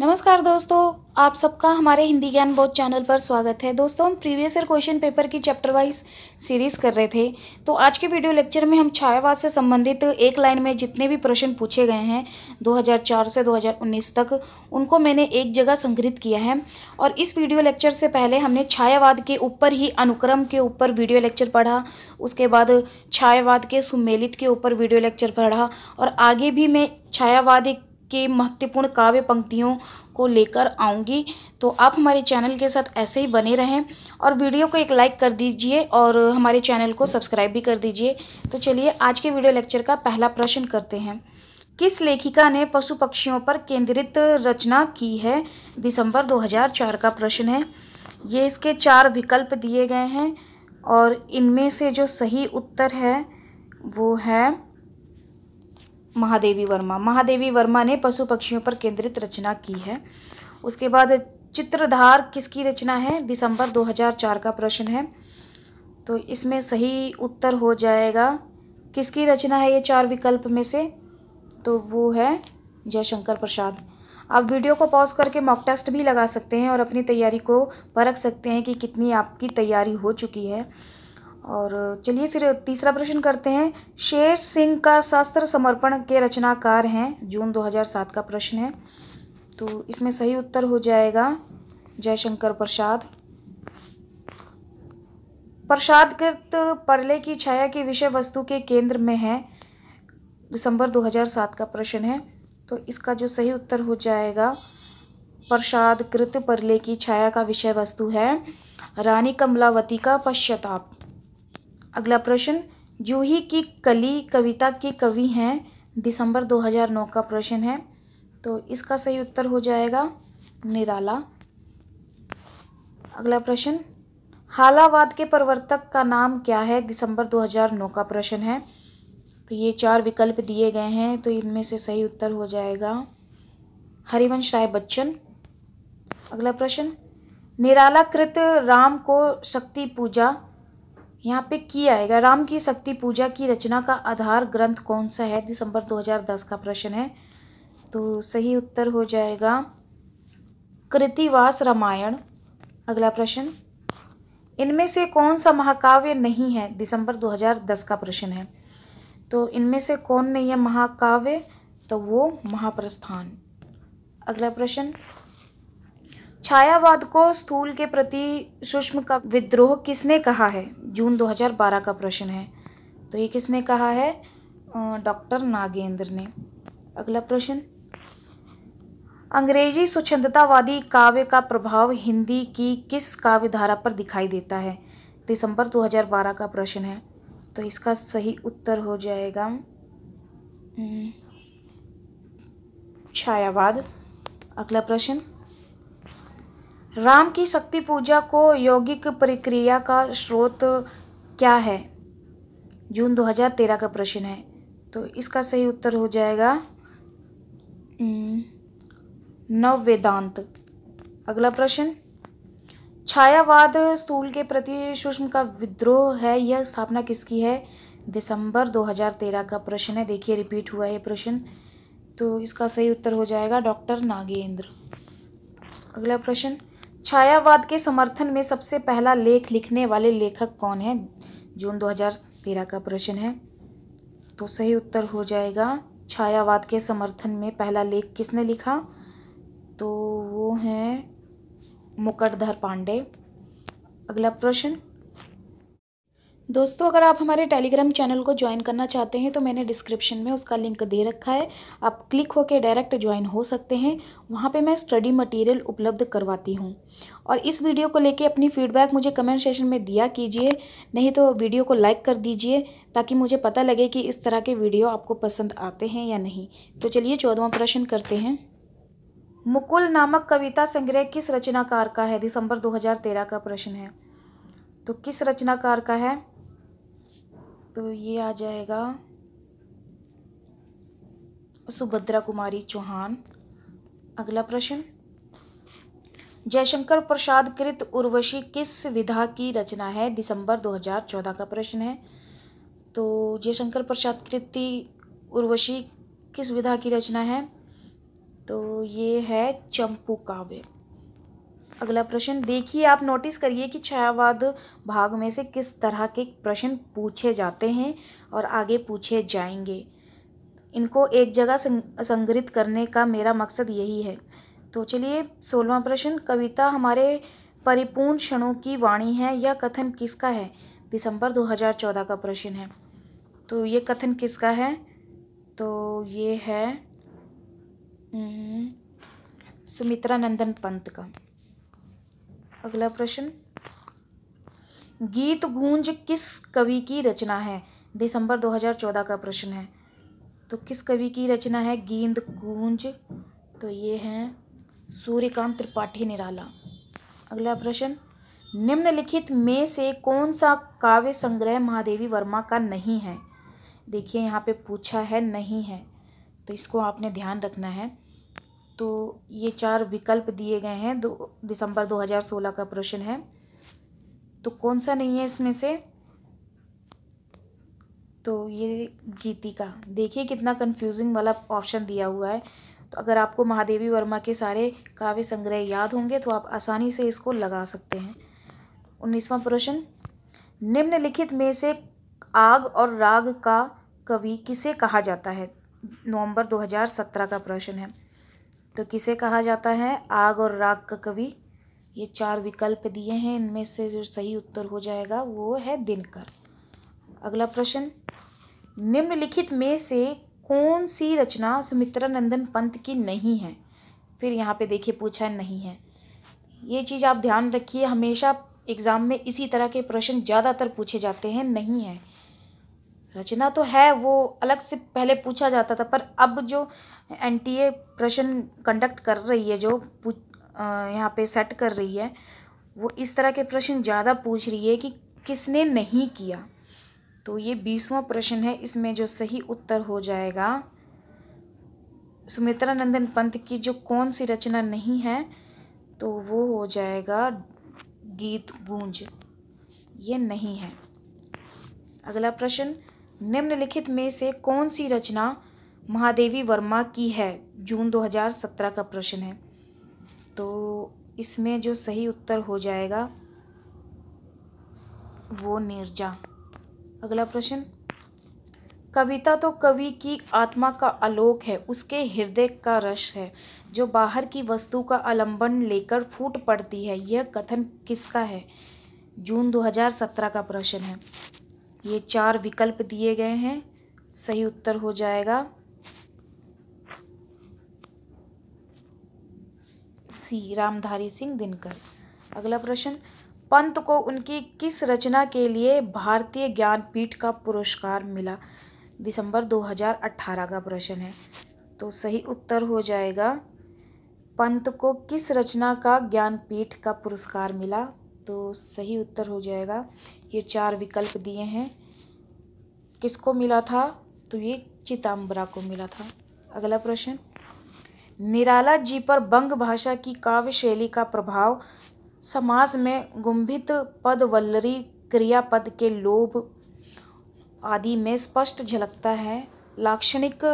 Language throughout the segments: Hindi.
नमस्कार दोस्तों आप सबका हमारे हिंदी ज्ञान बोध चैनल पर स्वागत है दोस्तों हम प्रीवियस ईयर क्वेश्चन पेपर की चैप्टर वाइज सीरीज कर रहे थे तो आज के वीडियो लेक्चर में हम छायावाद से संबंधित एक लाइन में जितने भी प्रश्न पूछे गए हैं 2004 से 2019 तक उनको मैंने एक जगह संग्रहित किया है और इस वीडियो लेक्चर से पहले हमने छायावाद के ऊपर ही अनुक्रम के ऊपर वीडियो लेक्चर पढ़ा उसके बाद छायावाद के सुमेलित के ऊपर वीडियो लेक्चर पढ़ा और आगे भी मैं छायावाद के महत्वपूर्ण काव्य पंक्तियों को लेकर आऊँगी तो आप हमारे चैनल के साथ ऐसे ही बने रहें और वीडियो को एक लाइक कर दीजिए और हमारे चैनल को सब्सक्राइब भी कर दीजिए तो चलिए आज के वीडियो लेक्चर का पहला प्रश्न करते हैं किस लेखिका ने पशु पक्षियों पर केंद्रित रचना की है दिसंबर 2004 का प्रश्न है ये इसके चार विकल्प दिए गए हैं और इनमें से जो सही उत्तर है वो है महादेवी वर्मा महादेवी वर्मा ने पशु पक्षियों पर केंद्रित रचना की है उसके बाद चित्रधार किसकी रचना है दिसंबर 2004 का प्रश्न है तो इसमें सही उत्तर हो जाएगा किसकी रचना है ये चार विकल्प में से तो वो है जयशंकर प्रसाद आप वीडियो को पॉज करके मॉक टेस्ट भी लगा सकते हैं और अपनी तैयारी को परख सकते हैं कि कितनी आपकी तैयारी हो चुकी है और चलिए फिर तीसरा प्रश्न करते हैं शेर सिंह का शास्त्र समर्पण के रचनाकार हैं जून 2007 का प्रश्न है तो इसमें सही उत्तर हो जाएगा जयशंकर प्रसाद प्रसादकृत परले की छाया की विषय वस्तु के केंद्र में है दिसंबर 2007 का प्रश्न है तो इसका जो सही उत्तर हो जाएगा प्रसादकृत परले की छाया का विषय वस्तु है रानी कमलावती का पश्चाताप अगला प्रश्न जूही की कली कविता के कवि हैं दिसंबर 2009 का प्रश्न है तो इसका सही उत्तर हो जाएगा निराला अगला प्रश्न हालावाद के प्रवर्तक का नाम क्या है दिसंबर 2009 का प्रश्न है तो ये चार विकल्प दिए गए हैं तो इनमें से सही उत्तर हो जाएगा हरिवंश राय बच्चन अगला प्रश्न निराला कृत राम को शक्ति पूजा यहाँ पे की आएगा राम की शक्ति पूजा की रचना का आधार ग्रंथ कौन सा है दिसंबर 2010 का प्रश्न है तो सही उत्तर हो जाएगा कृतिवास रामायण अगला प्रश्न इनमें से कौन सा महाकाव्य नहीं है दिसंबर 2010 का प्रश्न है तो इनमें से कौन नहीं है महाकाव्य तो वो महाप्रस्थान अगला प्रश्न छायावाद को स्थूल के प्रति सूक्ष्म का विद्रोह किसने कहा है जून 2012 का प्रश्न है तो ये किसने कहा है डॉक्टर नागेंद्र ने अगला प्रश्न अंग्रेजी स्वच्छंदतावादी काव्य का प्रभाव हिंदी की किस काव्य धारा पर दिखाई देता है दिसंबर 2012 का प्रश्न है तो इसका सही उत्तर हो जाएगा हम्म, छायावाद अगला प्रश्न राम की शक्ति पूजा को यौगिक प्रक्रिया का स्रोत क्या है जून 2013 का प्रश्न है तो इसका सही उत्तर हो जाएगा नव वेदांत अगला प्रश्न छायावाद स्थूल के प्रति सूक्ष्म का विद्रोह है यह स्थापना किसकी है दिसंबर 2013 का प्रश्न है देखिए रिपीट हुआ है प्रश्न तो इसका सही उत्तर हो जाएगा डॉक्टर नागेंद्र अगला प्रश्न छायावाद के समर्थन में सबसे पहला लेख लिखने वाले लेखक कौन है जून 2013 का प्रश्न है तो सही उत्तर हो जाएगा छायावाद के समर्थन में पहला लेख किसने लिखा तो वो है मुकटधर पांडे अगला प्रश्न दोस्तों अगर आप हमारे टेलीग्राम चैनल को ज्वाइन करना चाहते हैं तो मैंने डिस्क्रिप्शन में उसका लिंक दे रखा है आप क्लिक होकर डायरेक्ट ज्वाइन हो सकते हैं वहाँ पे मैं स्टडी मटेरियल उपलब्ध करवाती हूँ और इस वीडियो को लेके अपनी फीडबैक मुझे कमेंट सेशन में दिया कीजिए नहीं तो वीडियो को लाइक कर दीजिए ताकि मुझे पता लगे कि इस तरह के वीडियो आपको पसंद आते हैं या नहीं तो चलिए चौदवा प्रश्न करते हैं मुकुल नामक कविता संग्रह किस रचनाकार का है दिसंबर दो का प्रश्न है तो किस रचनाकार का है तो ये आ जाएगा सुभद्रा कुमारी चौहान अगला प्रश्न जयशंकर प्रसाद कृत उर्वशी किस विधा की रचना है दिसंबर 2014 का प्रश्न है तो जयशंकर प्रसाद कृति उर्वशी किस विधा की रचना है तो ये है चंपू काव्य अगला प्रश्न देखिए आप नोटिस करिए कि छायावाद भाग में से किस तरह के प्रश्न पूछे जाते हैं और आगे पूछे जाएंगे इनको एक जगह संग्रहित करने का मेरा मकसद यही है तो चलिए सोलवा प्रश्न कविता हमारे परिपूर्ण क्षणों की वाणी है या कथन किसका है दिसंबर 2014 का प्रश्न है तो ये कथन किसका है तो ये है हम्म, सुमित्रा नंदन पंत का अगला प्रश्न गीत गूंज किस कवि की रचना है दिसंबर 2014 का प्रश्न है तो किस कवि की रचना है गींद गूंज तो ये है सूर्यकांत त्रिपाठी निराला अगला प्रश्न निम्नलिखित में से कौन सा काव्य संग्रह महादेवी वर्मा का नहीं है देखिए यहाँ पे पूछा है नहीं है तो इसको आपने ध्यान रखना है तो ये चार विकल्प दिए गए हैं दो दिसंबर 2016 का प्रश्न है तो कौन सा नहीं है इसमें से तो ये गीतिका देखिए कितना कंफ्यूजिंग वाला ऑप्शन दिया हुआ है तो अगर आपको महादेवी वर्मा के सारे काव्य संग्रह याद होंगे तो आप आसानी से इसको लगा सकते हैं उन्नीसवां प्रश्न निम्नलिखित में से आग और राग का कवि किसे कहा जाता है नवंबर 2017 का प्रश्न है तो किसे कहा जाता है आग और राग का कवि ये चार विकल्प दिए हैं इनमें से जो सही उत्तर हो जाएगा वो है दिनकर अगला प्रश्न निम्नलिखित में से कौन सी रचना सुमित्रा नंदन पंत की नहीं है फिर यहाँ पे देखिए पूछा नहीं है ये चीज़ आप ध्यान रखिए हमेशा एग्ज़ाम में इसी तरह के प्रश्न ज़्यादातर पूछे जाते हैं नहीं है रचना तो है वो अलग से पहले पूछा जाता था पर अब जो एन टी ए प्रश्न कंडक्ट कर रही है जो यहाँ पे सेट कर रही है वो इस तरह के प्रश्न ज़्यादा पूछ रही है कि किसने नहीं किया तो ये बीसवा प्रश्न है इसमें जो सही उत्तर हो जाएगा सुमित्रा नंदन पंत की जो कौन सी रचना नहीं है तो वो हो जाएगा गीत गूंज ये नहीं है अगला प्रश्न निम्नलिखित में से कौन सी रचना महादेवी वर्मा की है जून 2017 का प्रश्न है तो इसमें जो सही उत्तर हो जाएगा वो निर्जा अगला प्रश्न कविता तो कवि की आत्मा का आलोक है उसके हृदय का रस है जो बाहर की वस्तु का आलंबन लेकर फूट पड़ती है यह कथन किसका है जून 2017 का प्रश्न है ये चार विकल्प दिए गए हैं सही उत्तर हो जाएगा सी रामधारी सिंह दिनकर अगला प्रश्न पंत को उनकी किस रचना के लिए भारतीय ज्ञानपीठ का पुरस्कार मिला दिसंबर 2018 का प्रश्न है तो सही उत्तर हो जाएगा पंत को किस रचना का ज्ञानपीठ का पुरस्कार मिला तो सही उत्तर हो जाएगा ये चार विकल्प दिए हैं किसको मिला था तो ये चिताम्बरा को मिला था अगला प्रश्न निराला जी पर बंग भाषा की काव्य शैली का प्रभाव समाज में गुंभित पद वल्लरी क्रियापद के लोभ आदि में स्पष्ट झलकता है लाक्षणिक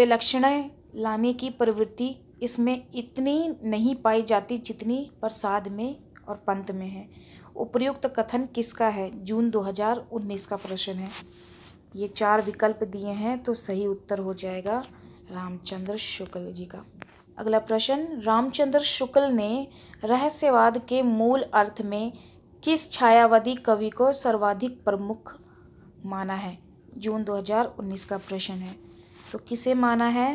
विलक्षण लाने की प्रवृत्ति इसमें इतनी नहीं पाई जाती जितनी प्रसाद में और पंत में है उपयुक्त कथन किसका है जून 2019 का प्रश्न है ये चार विकल्प दिए हैं तो सही उत्तर हो जाएगा रामचंद्र शुक्ल जी का अगला प्रश्न रामचंद्र शुक्ल ने रहस्यवाद के मूल अर्थ में किस छायावादी कवि को सर्वाधिक प्रमुख माना है जून 2019 का प्रश्न है तो किसे माना है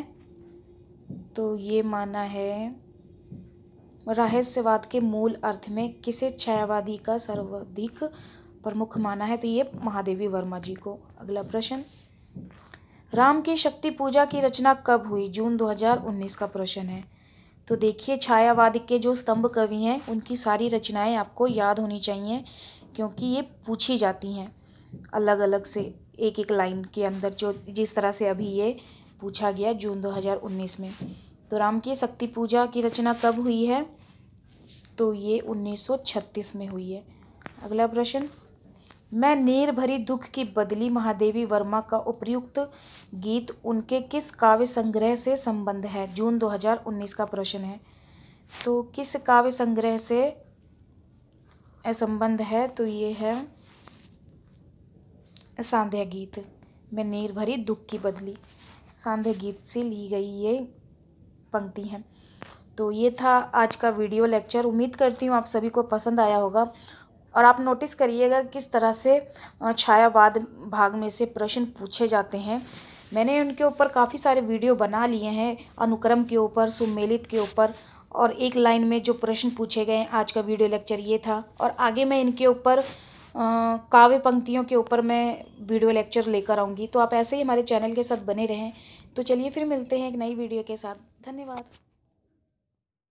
तो ये माना है रहस्यवाद के मूल अर्थ में किसे छायावादी का सर्वाधिक प्रमुख माना है तो ये महादेवी वर्मा जी को अगला प्रश्न राम की शक्ति पूजा की रचना कब हुई जून 2019 का प्रश्न है तो देखिए छायावाद के जो स्तंभ कवि हैं उनकी सारी रचनाएं आपको याद होनी चाहिए क्योंकि ये पूछी जाती हैं अलग अलग से एक एक लाइन के अंदर जो जिस तरह से अभी ये पूछा गया जून 2019 में तो राम की शक्ति पूजा की रचना कब हुई है तो ये 1936 में हुई है अगला प्रश्न मैं नीर भरी दुख की बदली महादेवी वर्मा का उपयुक्त गीत उनके किस काव्य संग्रह से संबंध है जून 2019 का प्रश्न है तो किस काव्य संग्रह से संबंध है तो ये है सांध्या गीत मैं नीर भरी दुख की बदली सांध्या गीत से ली गई ये पंक्ति हैं तो ये था आज का वीडियो लेक्चर उम्मीद करती हूँ आप सभी को पसंद आया होगा और आप नोटिस करिएगा किस तरह से छायावाद भाग में से प्रश्न पूछे जाते हैं मैंने उनके ऊपर काफ़ी सारे वीडियो बना लिए हैं अनुक्रम के ऊपर सुमेलित के ऊपर और एक लाइन में जो प्रश्न पूछे गए हैं आज का वीडियो लेक्चर ये था और आगे मैं इनके ऊपर काव्य पंक्तियों के ऊपर मैं वीडियो लेक्चर लेकर आऊँगी तो आप ऐसे ही हमारे चैनल के साथ बने रहें तो चलिए फिर मिलते हैं एक नई वीडियो के साथ धन्यवाद